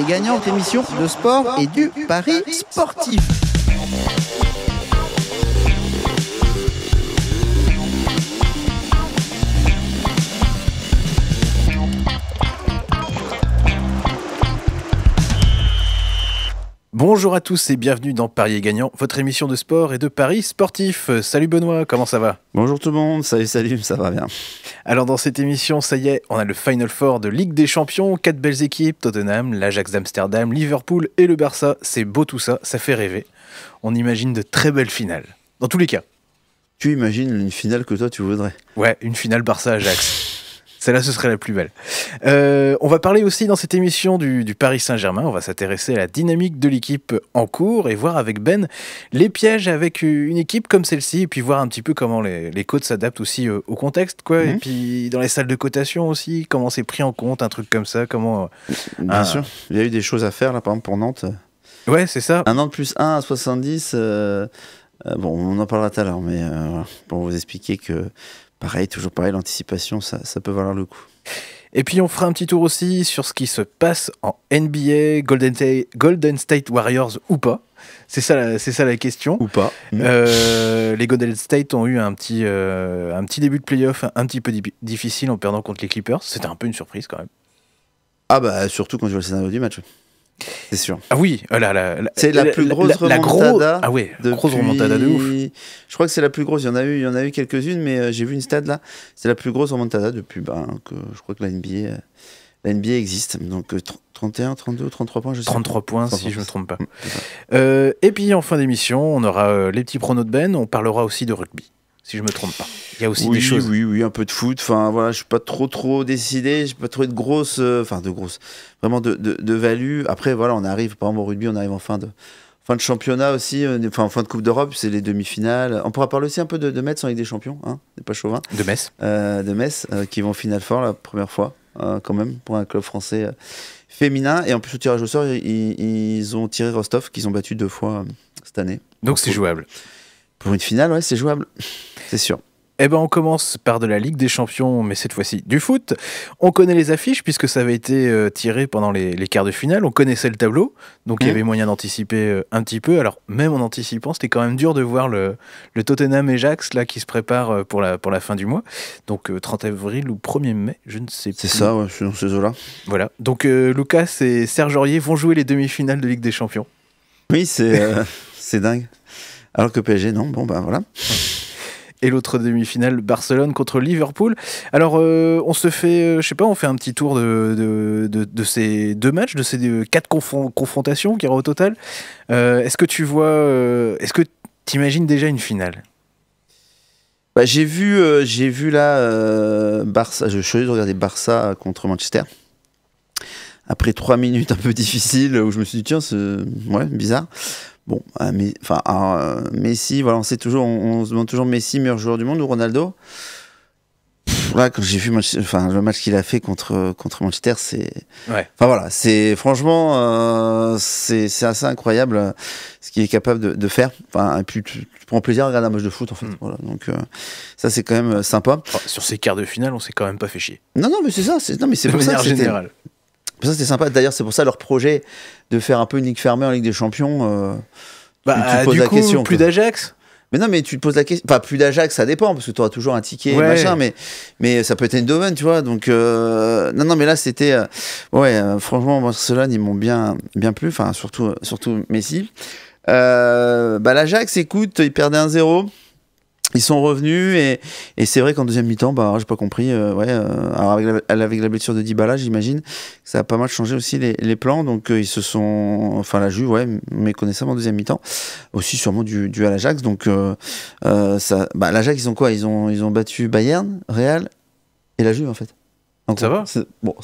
gagnants gagnant, émission de sport et du pari sportif. Bonjour à tous et bienvenue dans Paris et Gagnant, votre émission de sport et de paris sportif. Euh, salut Benoît, comment ça va Bonjour tout le monde, salut salut, ça va bien. Alors dans cette émission, ça y est, on a le Final Four de Ligue des Champions, quatre belles équipes, Tottenham, l'Ajax d'Amsterdam, Liverpool et le Barça. C'est beau tout ça, ça fait rêver. On imagine de très belles finales. Dans tous les cas. Tu imagines une finale que toi tu voudrais Ouais, une finale Barça-Ajax. Celle-là, ce serait la plus belle. Euh, on va parler aussi dans cette émission du, Paris Saint-Germain. On va s'intéresser à la dynamique de l'équipe en cours et voir avec Ben les pièges avec une équipe comme celle-ci et puis voir un petit peu comment les, côtes s'adaptent aussi euh, au contexte. quoi. Et mhm. puis dans les salles de cotation aussi, comment c'est pris en compte, un truc comme ça. comment. Euh, Bien sûr. Il y a eu des choses à faire, là, par exemple, pour Nantes. Ouais, c'est ça. Un Nantes plus 1 à 70. bon, on en parlera tout à l'heure, mais pour vous expliquer que pareil, toujours pareil, l'anticipation, ça, ça peut valoir le coup. Et puis on fera un petit tour aussi sur ce qui se passe en NBA, Golden, State, Golden State Warriors ou pas. C'est ça, c'est ça la question. Ou pas. Euh, les Golden State ont eu un petit, euh, un petit début de playoff un petit peu difficile en perdant contre les Clippers. C'était un peu une surprise quand même. Ah bah surtout quand je vois le scénario du match. C'est sûr. Ah oui, oh c'est la, plus grosse remontada. Ah oui, grosse remontada de ouf. Je crois que c'est la plus grosse. Il y en a eu, il y en a eu quelques-unes, mais euh, j'ai vu une stade là. C'est la plus grosse remontada depuis ben, que je crois que la NBA, euh, la NBA existe. Donc 31, 32, 33 points, je sais 33 points, si je ne me trompe pas. Euh, et puis en fin d'émission, on aura les petits pronos de Ben. On parlera aussi de rugby si je me trompe pas. Il y a aussi des choses. Oui, oui, un peu de foot. Enfin, voilà, je suis pas trop, trop décidé. n'ai pas trouvé de grosses, euh, enfin, de grosses, vraiment de, de, de, value. Après, voilà, on arrive, par exemple, au rugby, on arrive en fin de, fin de championnat aussi, euh, enfin, en fin de Coupe d'Europe, c'est les demi-finales. On pourra parler aussi un peu de, de Metz en Ligue des Champions, hein, n'est pas chauvin. De Metz. Euh, de Metz, qui vont en finale fort la première fois, quand même, pour un club français féminin. Et en plus, au tirage au sort, ils, ils ont tiré Rostov, qu'ils ont battu deux fois cette année. Donc, c'est jouable. Pour une finale, ouais, c'est jouable. C'est sûr. Eh ben, on commence par de la Ligue des Champions, mais cette fois-ci du foot. On connaît les affiches puisque ça avait été euh, tiré pendant les, quarts de finale. On connaissait le tableau, donc il y mmh. avait moyen d'anticiper euh, un petit peu. Alors même en anticipant, c'était quand même dur de voir le, Tottenham et Jax là qui se préparent euh, pour la pour la fin du mois. Donc 30 avril ou 1er mai, je ne sais plus. C'est ça, ouais, je suis ces là Voilà. Donc Lucas et Serge Aurier vont jouer les demi-finales de Ligue des Champions. Oui, c'est c'est dingue. Alors que PSG, non. Bon ben voilà et l'autre demi-finale Barcelone contre Liverpool. Alors euh, on se fait, je euh, je sais pas, on fait un petit tour de, de, ces deux matchs, de ces euh, quatre confrontations qu'il y aura au total. est-ce que tu vois, est-ce que tu imagines déjà une finale bah, j'ai vu, j'ai vu là Barça. Je suis allé regarder Barça contre Manchester. Après trois minutes un peu difficiles, où je me suis dit tiens, c'est ouais bizarre. Bon, mais, enfin, euh, Messi, voilà, on, toujours, on, se demande toujours Messi, meilleur joueur du monde ou Ronaldo. là, quand j'ai vu enfin, le match qu'il a fait contre, contre Manchester, c'est. Enfin voilà, c'est franchement, euh, c'est assez incroyable euh, ce qu'il est capable de, faire. Enfin, et puis, tu, prends plaisir à regarder un match de foot, en fait. Mm. Voilà, donc, ça, c'est quand même sympa. Oh, sur ces quarts de finale, on s'est quand même pas fait chier. Non, non, mais c'est ça. Non, mais c'est pour ça général ça, c'était sympa. D'ailleurs, c'est pour ça leur projet de faire un peu une ligue fermée en Ligue des Champions. Euh, bah, tu, poses la question, plus d'Ajax mais non, mais tu te poses la question. Enfin, plus d'Ajax, ça dépend, parce que tu auras toujours un ticket, machin, mais, mais ça peut être une domaine, tu vois. Donc, euh, non, non, mais là, c'était. Euh, ouais, franchement, Barcelone, ils m'ont bien, bien plu, enfin, surtout, surtout Messi. bah, l'Ajax, écoute, ils perdaient 1-0. Ils sont revenus et, c'est vrai qu'en deuxième mi-temps, bah, j'ai pas compris. Euh, ouais, euh, avec la, avec la blessure de Dybala, j'imagine, ça a pas mal changé aussi les, plans. Donc euh, ils se sont, enfin la Juve, ouais, méconnaissable en deuxième mi-temps, aussi sûrement du, du à l'Ajax. Donc ça, bah, l'Ajax ils ont quoi Ils ont ils ont battu Bayern, Real et la Juve en fait ça va bon,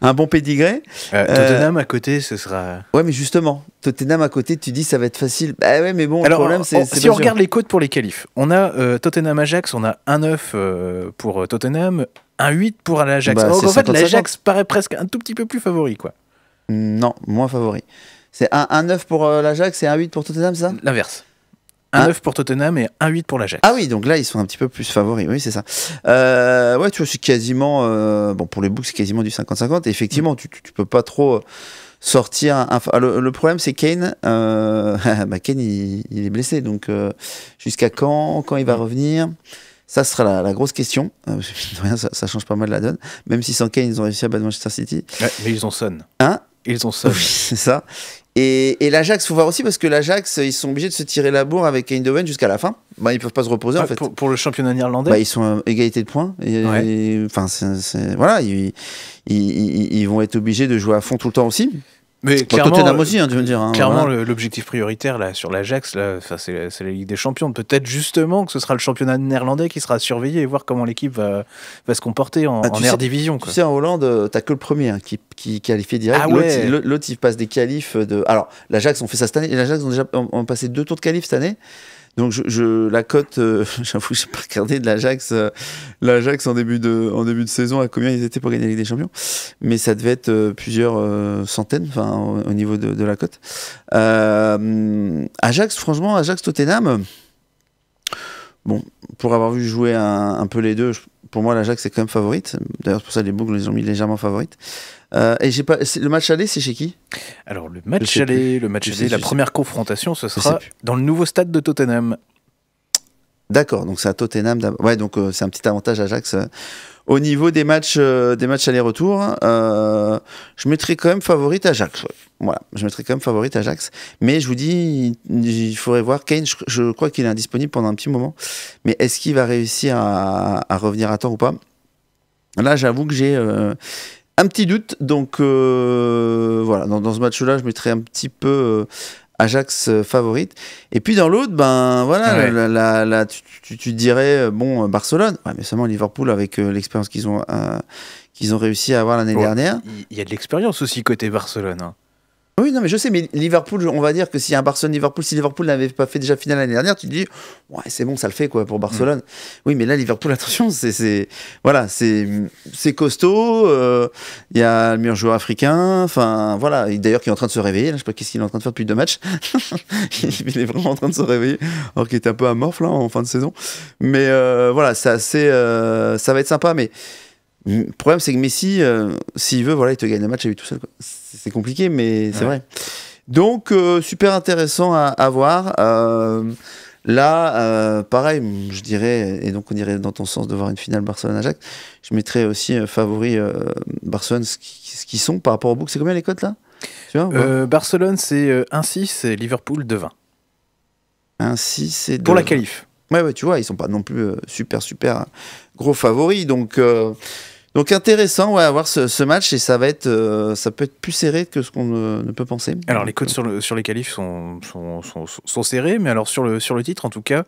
un, bon, pédigré. Euh, euh, Tottenham à côté, ce sera. Ouais, mais justement, Tottenham à côté, tu dis ça va être facile. Bah ouais, mais bon, Alors, le problème, c'est. Si on regarde les codes pour les qualifs, on a euh, Tottenham-Ajax, on a un 9 pour Tottenham, 1-8 pour l'Ajax. Bah, en fait, l'Ajax paraît presque un tout petit peu plus favori, quoi. Non, moins favori. C'est un 9 pour l'Ajax et un 8 pour Tottenham, ça L'inverse. 1-9 ah. pour Tottenham et 1-8 pour la Jets. Ah oui, donc là, ils sont un petit peu plus favoris. Oui, c'est ça. Euh, ouais, tu vois, c'est quasiment. Euh, bon, pour les Books, c'est quasiment du 50-50. Et effectivement, mm. tu, tu, peux pas trop euh, sortir. Ah, le, problème, c'est Kane. Bah, Kane, il, est blessé. Donc, jusqu'à quand Quand il va mm. revenir ça sera la, grosse question. ça, change pas mal la donne. Même si sans Kane, ils ont réussi à battre Manchester City. mais ils ont sonne Hein ils ont sonne Oui, c'est ça. Et, et l'Ajax, faut voir aussi parce que l'Ajax, ils sont obligés de se tirer la bourre avec Eindhoven jusqu'à la fin. Bah, ils peuvent pas se reposer en ah, fait. Pour, le championnat néerlandais bah, Ils sont à euh, égalité de points. ils vont être obligés de jouer à fond tout le temps aussi. Mais clairement, hein, hein, l'objectif prioritaire là, sur l'Ajax, c'est la Ligue des Champions. Peut-être justement que ce sera le championnat néerlandais qui sera surveillé et voir comment l'équipe va, se comporter en, bah, Division. Tu sais, en Hollande, euh, t'as que le premier hein, qui, qui qualifie direct. Ah, L'autre, il passe des qualifs de. Alors, l'Ajax, ont fait ça cette année. L'Ajax, on, déjà, passé deux tours de qualifs cette année. Donc la cote, que euh, je j'ai pas regardé de l'Ajax, euh, l'Ajax en début de saison à combien ils étaient pour gagner la Ligue des Champions, mais ça devait être euh, plusieurs centaines, au, niveau de, la cote. Ajax, franchement, Ajax Tottenham. Bon, pour avoir vu jouer un, peu les deux, pour moi l'Ajax est quand même favorite. D'ailleurs, c'est pour ça les Bougles les ont mis légèrement favorite. Euh, j'ai pas. Le match aller, c'est chez qui Alors le match aller, le match aller, la première confrontation, ce sera dans le nouveau stade de Tottenham. D'accord, donc c'est à Tottenham. Ouais, donc euh, c'est un petit avantage Ajax. Euh, au niveau des matchs, des matchs aller-retour, je mettrai quand même favorite Ajax. Voilà, je mettrai quand même favorite Ajax. Mais je vous dis, il, faudrait voir Kane. Je, crois qu'il est indisponible pendant un petit moment. Mais est-ce qu'il va réussir à, à, revenir à temps ou pas Là, j'avoue que j'ai un petit doute. Donc euh, voilà, dans, ce match-là, je mettrais un petit peu euh, Ajax euh, favorite. Et puis dans l'autre, ben voilà, ah tu, dirais bon Barcelone, mais seulement Liverpool avec l'expérience qu'ils ont qu'ils ont réussi à avoir l'année dernière. Il y a de l'expérience aussi côté Barcelone. Hein. Oui, non, mais je sais, mais Liverpool, on va dire que s'il y a un Barcelone-Liverpool, si Liverpool n'avait pas fait déjà finale l'année dernière, tu te dis, ouais, c'est bon, ça le fait, quoi, pour Barcelone. Mm. Oui, mais là, Liverpool, attention, c'est, voilà, c'est c'est costaud, euh, il y a le meilleur joueur africain, enfin, voilà, d'ailleurs, qui est en train de se réveiller, là, je sais pas qu'est-ce qu'il est en train de faire depuis deux matchs. il est vraiment en train de se réveiller, alors qu'il était un peu amorphe, là, en fin de saison. Mais, euh, voilà, c'est assez, euh, ça va être sympa, mais, le problème, c'est que Messi, euh, s'il veut, voilà, il te gagne le match à lui tout seul. C'est compliqué, mais c'est vrai. Donc, euh, super intéressant à, avoir. voir. Euh, là, pareil, je dirais, et donc on irait dans ton sens de voir une finale Barcelone-Ajax, je mettrais aussi favori Barcelone, ce qu'ils sont par rapport au book. C'est combien les cotes là Barcelone, c'est 1-6 et Liverpool, 2-20. 1-6 et Pour la qualif. Ouais, ouais, tu vois, ils sont pas non plus euh, super, super euh, gros favoris. Donc, euh, donc intéressant ouais, à voir ce, match et ça va être, euh, ça peut être plus serré que ce qu'on ne, peut penser. Alors les codes sur, le, sur les qualifs sont sont, serrés, mais alors sur le, sur le titre en tout cas,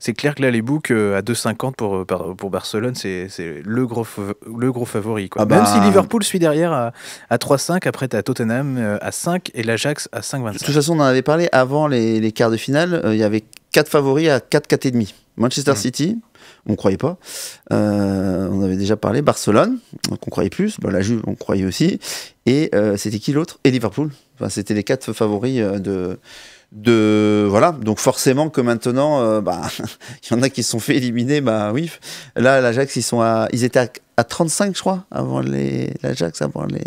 c'est clair que là les books euh, à 2,50 pour, euh, pour Barcelone, c'est le gros, le gros favori. Quoi. Ah Même bah. si Liverpool suit derrière à, 3,5, après tu as Tottenham à 5 et l'Ajax à 5,25. De toute façon, on en avait parlé avant les, quarts de finale, il y avait 4 favoris à 4, 4,5. Manchester mmh. City, on croyait pas. Euh, on avait déjà parlé Barcelone, qu'on on croyait plus. Bah, la Juve, on croyait aussi. Et euh, c'était qui l'autre Et Liverpool. Enfin, c'était les quatre favoris euh, de de voilà donc forcément que maintenant bah il y en a qui se sont fait éliminer bah oui là l'Ajax ils sont ils étaient à, 35 je crois avant l'Ajax avant les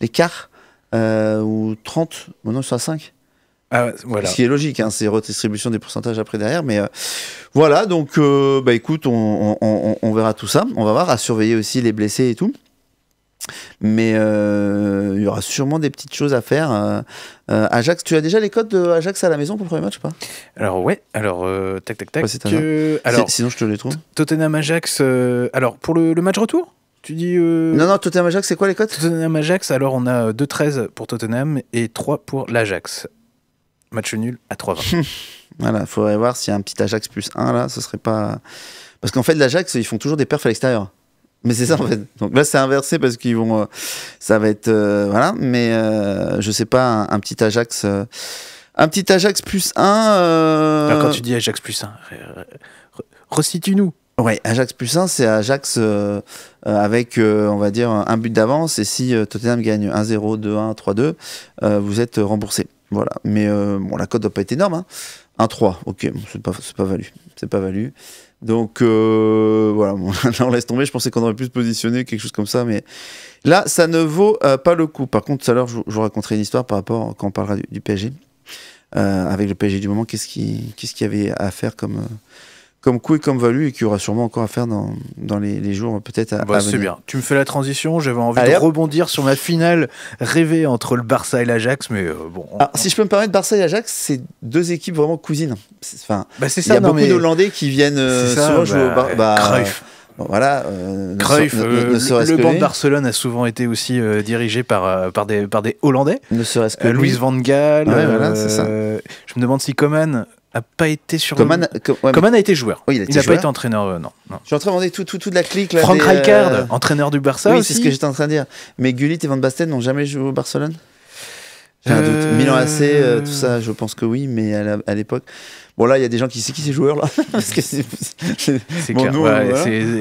les quarts ou 30 maintenant ils à 5 ah, Ce qui est logique, hein, c'est redistribution des pourcentages après derrière. Mais euh, voilà, donc euh, bah, écoute, on, verra tout ça. On va voir, à surveiller aussi les blessés et tout. Mais euh, il y aura sûrement des petites choses à faire. Ajax, tu as déjà les codes de Ajax à la maison pour le premier match ou pas Alors ouais, alors tac tac tac. alors, sinon je te les trouve. Tottenham Ajax, alors pour le, match retour tu dis. Non, non, Tottenham Ajax, c'est quoi les codes Tottenham Ajax, alors on a 2-13 pour Tottenham et 3 pour l'Ajax match nul à 3-20. voilà, faudrait voir s'il y a un petit Ajax plus 1 là, ce serait pas. Parce qu'en fait, l'Ajax, ils font toujours des perfs à l'extérieur. Mais c'est ça en fait. Donc là, c'est inversé parce qu'ils vont. Euh, ça va être. Euh, voilà, mais euh, je sais pas, un, petit Ajax. un petit Ajax plus 1. Quand tu dis Ajax plus 1, resitue-nous. Ouais, Ajax plus 1, c'est Ajax avec, on va dire, un but d'avance. Et si Tottenham gagne 1-0, 2-1, 3-2, vous êtes remboursé. Voilà. Mais euh, bon, la cote doit pas être énorme. 1-3, hein. ok, bon, c'est pas, pas valu. Donc euh, voilà, on laisse tomber. Je pensais qu'on aurait pu se positionner, quelque chose comme ça, mais là ça ne vaut euh, pas le coup. Par contre, tout à l'heure je, vous raconterai une histoire par rapport quand on parlera du, PSG. avec le PSG du moment, qu'est-ce qu'il y avait à faire comme, comme coût et comme value et qui aura sûrement encore à faire dans, dans les, les, jours peut-être à, bah, C'est bien. Tu me fais la transition. J'avais envie de rebondir sur ma finale rêvée entre le Barça et l'Ajax, mais euh, bon. Si je peux me permettre, Barça et l'Ajax, c'est deux équipes vraiment cousines. Enfin, bah, il y a beaucoup d'Hollandais qui viennent euh, souvent jouer au Barça. voilà, Cruyff, le, banc de Barcelone a souvent été aussi euh, dirigé par, par, des, par des Hollandais. Ne serait-ce que Van Gaal. ça. Je me demande si Coman a pas été sur Coman, le... a été joueur. Oh, il, a n'a pas été entraîneur, euh, non, Je suis en train de demander tout, tout, tout de la clique. Là, Frank Rijkaard, euh, entraîneur du Barça. Oui, c'est ce que j'étais en train de dire. Mais Gullit et Van Basten n'ont jamais joué au Barcelone J'ai un doute. Euh, Milan AC, tout ça, je pense que oui, mais à l'époque. Voilà, il y a des gens qui c'est qui ces joueurs là c'est.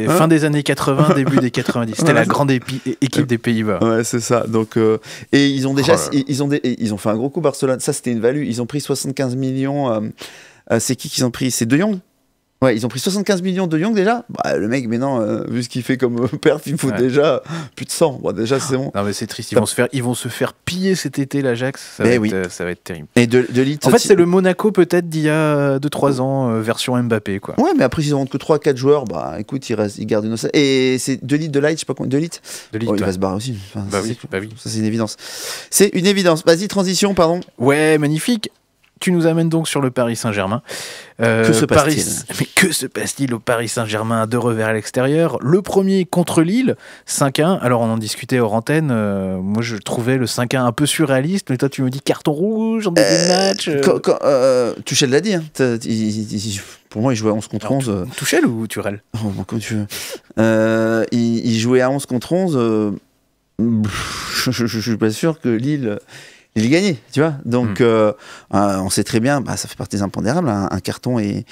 fin des années 80, début des 90. C'était la grande équipe des Pays-Bas. Ouais, c'est ça. Donc, euh, et ils ont déjà. Oh ils, ont ils ont fait un gros coup, Barcelone. Ça, c'était une value. Ils ont pris 75 millions. Euh, euh, c'est qui qu'ils ont pris C'est De Jong Ouais, ils ont pris 75 millions de Young déjà. Bah, le mec, maintenant, non, euh, vu ce qu'il fait comme euh, perte, il faut déjà plus de 100. Bon, déjà, c'est bon. Non, mais c'est triste. Ils vont, se faire, ils vont se faire piller cet été, l'Ajax. Ça, va oui. être, euh, ça va être terrible. Et de, de en fait, c'est le Monaco peut-être d'il y a 2-3 ans, version Mbappé. Quoi. Ouais, mais après, ils ont n'ont que 3-4 joueurs, bah écoute, ils, restent, ils gardent une Et c'est 2 litres De Light, je sais pas combien. De litres de oh, il va se barrer aussi. bah, oui, bah, oui, Ça, c'est une évidence. C'est une évidence. Vas-y, transition, pardon. Ouais, magnifique. Tu nous amènes donc sur le Paris Saint-Germain. Euh, que se passe-t-il que se passe-t-il au Paris Saint-Germain de revers à l'extérieur Le premier contre Lille, 5-1. Alors on en discutait hors antenne. Euh, moi je trouvais le 5-1 un peu surréaliste, mais toi tu me dis carton rouge en début euh, match. Euh. Tuchel l'a dit. Hein. pour moi, il jouait à 11 contre 11. Tuchel ou Turel oh, tu il, il, jouait à 11 contre 11. je, ne suis pas sûr que Lille il gagné, tu vois. Donc, hmm. euh, euh, on sait très bien, bah, ça fait partie des impondérables, hein. un, carton et,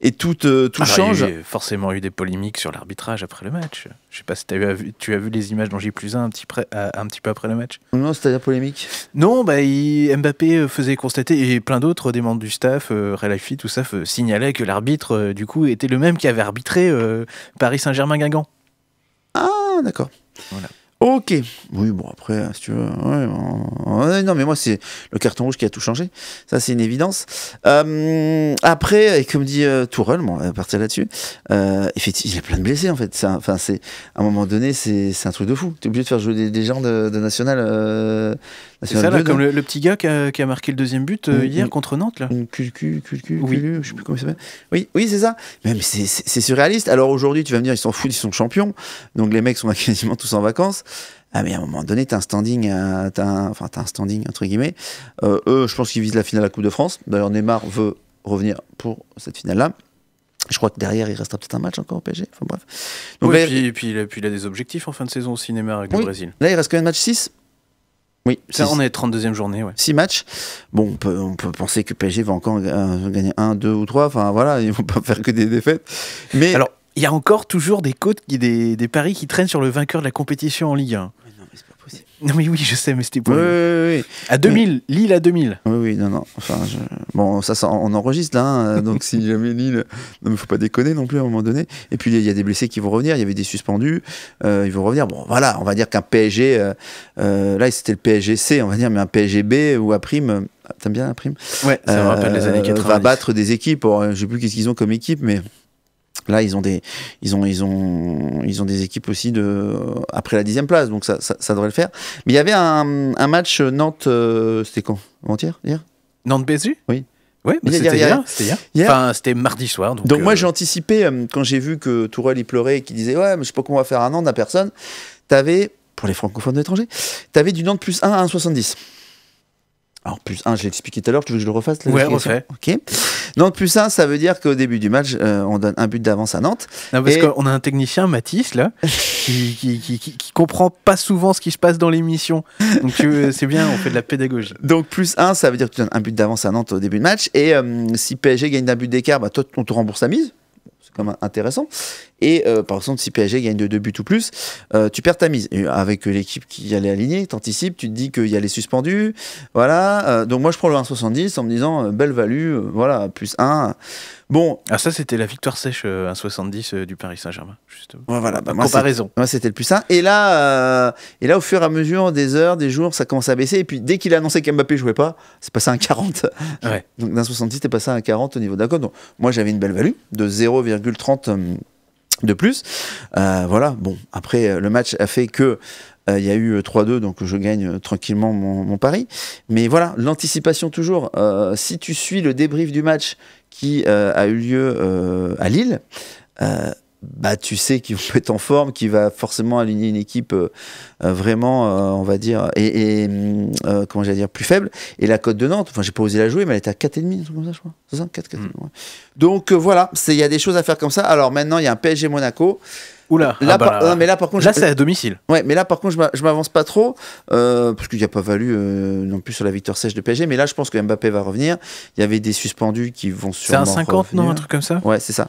et tout, euh, tout change. Il y a forcément eu des polémiques sur l'arbitrage après le match. Je sais pas si as tu as vu les images j'ai Plus un petit, un petit peu après le match. Non, c'est-à-dire polémique Non, bah, Mbappé faisait constater, et plein d'autres des membres du staff, euh, tout ça, signalaient que l'arbitre, du coup, était le même qui avait arbitré Paris Saint-Germain-Guingamp. Ah, d'accord. Voilà. Ok. Oui, bon, après, si tu veux. Non, mais moi, c'est le carton rouge qui a tout changé. Ça, c'est une évidence. Euh, après, et comme dit euh, Tourelle, on va partir là-dessus. Euh, effectivement, il a plein de blessés, en fait. enfin, c'est, à un moment donné, c'est, un truc de fou. T'es es obligé de faire jouer des, gens de, de national euh, bah, c'est ça, là, comme le, petit gars qui a, marqué le deuxième but euh, hier contre Nantes. Là. oui. je sais plus comment il s'appelle. Oui, oui c'est ça. Mais, c'est surréaliste. Alors aujourd'hui, tu vas me dire, ils s'en foutent, ils sont champions. Donc les mecs sont quasiment tous en vacances. Ah mais à un moment donné, t'as un standing, euh, as un, enfin un standing entre guillemets. Euh, eux, je pense qu'ils visent la finale de la Coupe de France. D'ailleurs, Neymar veut revenir pour cette finale-là. Je crois que derrière, il restera peut-être un match encore au PSG. Enfin bref. et puis, il... a des objectifs en fin de saison au cinéma avec le Brésil. Là, il reste quand même match 6 oui, ça, on est 32e journée. 6 matchs. Bon, on peut, penser que PSG va encore euh, gagner 1, 2 ou 3. Enfin, voilà, ils ne vont pas faire que des défaites. Mais... Alors, il y a encore toujours des, côtes qui, des, paris qui traînent sur le vainqueur de la compétition en Ligue 1. Mais non, mais c'est pas possible. Non, mais oui, je sais, mais c'était pour. Oui, oui, oui. À 2000, Lille à 2000. Oui, oui, non, non. Enfin, Bon, ça, on enregistre là, hein, euh, donc si jamais Lille. Non, mais faut pas déconner non plus à un moment donné. Et puis, il y a des blessés qui vont revenir, il y avait des suspendus, euh, ils vont revenir. Bon, voilà, on va dire qu'un PSG, euh, là, c'était le PSGC, on va dire, mais un PSGB ou à prime. T'aimes bien la prime Ouais, ça me rappelle les années 80. Va battre des équipes. Je sais plus qu'est-ce qu'ils ont comme équipe, mais Là, ils ont des, ils ont, ils ont, ils ont des équipes aussi de après la dixième place, donc ça, ça, devrait le faire. Mais il y avait un, match Nantes, euh, c'était quand Avant-hier, hier Nantes Bézu Oui. c'était hier. C'était Enfin, c'était mardi soir. Donc, donc moi, euh, j'ai anticipé euh, quand j'ai vu que Tourelle il pleurait et qu'il disait ouais, mais je sais pas comment on va faire un Nantes, à personne personne. T'avais pour les francophones de tu avais du Nantes plus 1 à 1,70. Alors, plus 1, je l'ai expliqué tout à l'heure, tu veux que je le refasse Oui, refais. Ok. Donc, plus 1, ça veut dire qu'au début du match, euh, on donne un but d'avance à Nantes. parce qu'on a un technicien, Mathis, là, qui, qui, comprend pas souvent ce qui se passe dans l'émission. Donc, c'est bien, on fait de la pédagogie. Donc, plus 1, ça veut dire que tu donnes un but d'avance à Nantes au début du match. Et euh, si PSG gagne d'un but d'écart, bah, toi, on te rembourse la mise. C'est quand même intéressant. Et euh, par exemple, si PSG gagne de 2 buts ou plus, euh, tu perds ta mise. Euh, avec l'équipe qui allait aligner, anticipes, tu te dis qu'il y a Voilà. donc moi, je prends le 1,70 en me disant belle value, voilà, plus 1. Bon. Ah, ça, c'était la victoire sèche 1,70 du Paris Saint-Germain, justement. Ouais, voilà, bah, comparaison. Moi, c'était le plus 1 Et là, et là, au fur et à mesure des heures, des jours, ça commence à baisser. Et puis, dès qu'il a annoncé qu'Mbappé jouait pas, c'est passé à un 40. Ouais. Donc, d'un 70, c'est passé à un 40 au niveau d'accord. Donc, moi, j'avais une belle value de 0,30 de plus. Euh, voilà, bon, après, euh, le match a fait que euh, il y a eu 3-2, donc je gagne tranquillement mon, pari. Mais voilà, l'anticipation toujours. si tu suis le débrief du match qui a eu lieu à Lille, bah, tu sais qu'il peut être en forme, qui va forcément aligner une équipe euh, euh, vraiment, euh, on va dire, et, comment j'allais dire, plus faible. Et la Côte de Nantes, enfin, j'ai pas osé la jouer, mais elle était à 4,5, comme 4, mm. Donc voilà, il y a des choses à faire comme ça. Alors maintenant, il y a un PSG Monaco. Oula. Là, ah bah euh, mais là, par contre, là, c'est à domicile. Ouais, mais là, par contre, je m'avance pas trop euh, parce qu'il n'y a pas valu euh, non plus sur la victoire sèche de PSG. Mais là, je pense que Mbappé va revenir. Il y avait des suspendus qui vont sûrement. C'est un 50, non, un truc comme ça. Ouais, c'est ça.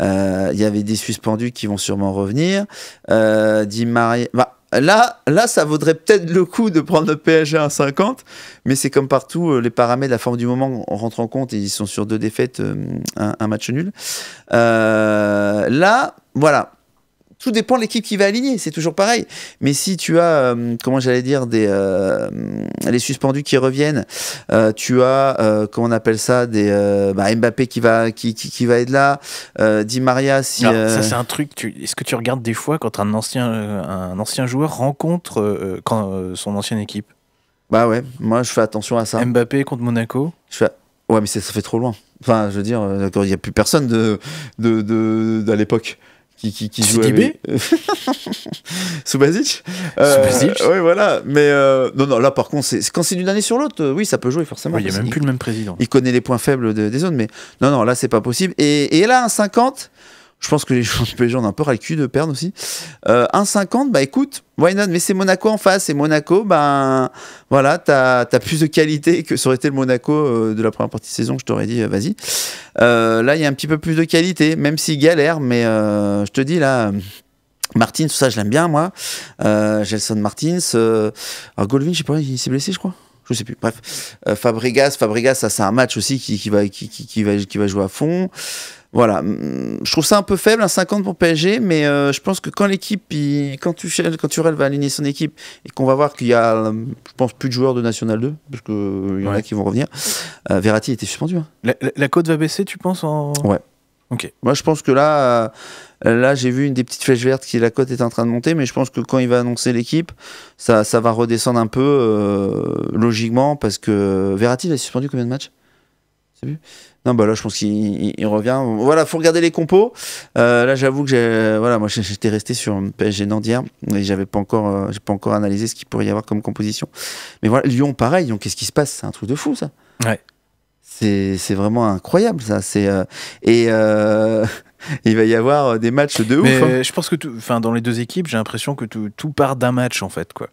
il y avait des suspendus qui vont sûrement revenir. dit bah, là, là, ça vaudrait peut-être le coup de prendre le PSG à 50, mais c'est comme partout, les paramètres, la forme du moment on rentre en compte et ils sont sur deux défaites, un, un match nul. là, voilà, tout dépend de l'équipe qui va aligner, c'est toujours pareil. Mais si tu as, euh, comment j'allais dire, des, euh, les suspendus qui reviennent, euh, tu as, comment on appelle ça, des bah, Mbappé qui va, qui, va être là, Di Maria. Si, Ça, c'est un truc, est-ce que tu regardes des fois quand un ancien, un ancien joueur rencontre quand, son ancienne équipe Bah ouais, moi je fais attention à ça. Mbappé contre Monaco Ouais, mais ça fait trop loin. Enfin, je veux dire, il n'y a plus personne de, de, à l'époque qui, qui, qui joue avec... Euh, oui, voilà. Mais euh, non, non, là, par contre, quand c'est d'une année sur l'autre, euh, oui, ça peut jouer forcément. Il n'y a même plus le même président. Il connaît les points faibles des zones, mais non, non, là, c'est pas possible. Et, et là, un 50 je pense que les gens ont un peu ras le cul de perdre aussi. 1,50, euh, bah écoute, why not Mais c'est Monaco en face. Et Monaco, ben voilà, t'as as plus de qualité que ça aurait été le Monaco euh, de la première partie de saison je t'aurais dit, euh, vas-y. là, il y a un petit peu plus de qualité, même s'il galère. Mais je te dis, là. Martins, tout ça, je l'aime bien, moi. Gelson Martins. alors, Golvin, je sais pas, il s'est blessé, je crois je sais plus. Bref, Fabregas, ça c'est un match aussi qui va jouer à fond. Voilà, mm, je trouve ça un peu faible, un 50 pour PSG, mais euh, je pense que quand l'équipe, quand tu quand va aligner son équipe et qu'on va voir qu'il y a, euh, je pense, plus de joueurs de National 2, parce qu'il euh, y en a qui vont revenir. Verratti était suspendu. Hein. La, cote va baisser, tu penses en... Ouais. Ok. Moi, je pense que là, là, j'ai vu une des petites flèches vertes qui la cote est en train de monter, mais je pense que quand il va annoncer l'équipe, ça, va redescendre un peu logiquement parce que Verratti, il a suspendu combien de matchs non, bah là, je pense qu'il revient. Voilà, faut regarder les compos. Euh, là, j'avoue que j'ai, voilà, moi, j'étais resté sur PSG nandière et j'avais pas encore, euh, j'ai pas encore analysé ce qu'il pourrait y avoir comme composition. Mais voilà, Lyon, pareil. Donc, qu'est-ce qui se passe C'est un truc de fou, ça. Ouais. C'est, vraiment incroyable, ça. C'est euh, et euh, il va y avoir euh, des matchs de ouf. Hein. Je pense que enfin, dans les deux équipes, j'ai l'impression que tout, part d'un match en fait. Quoi.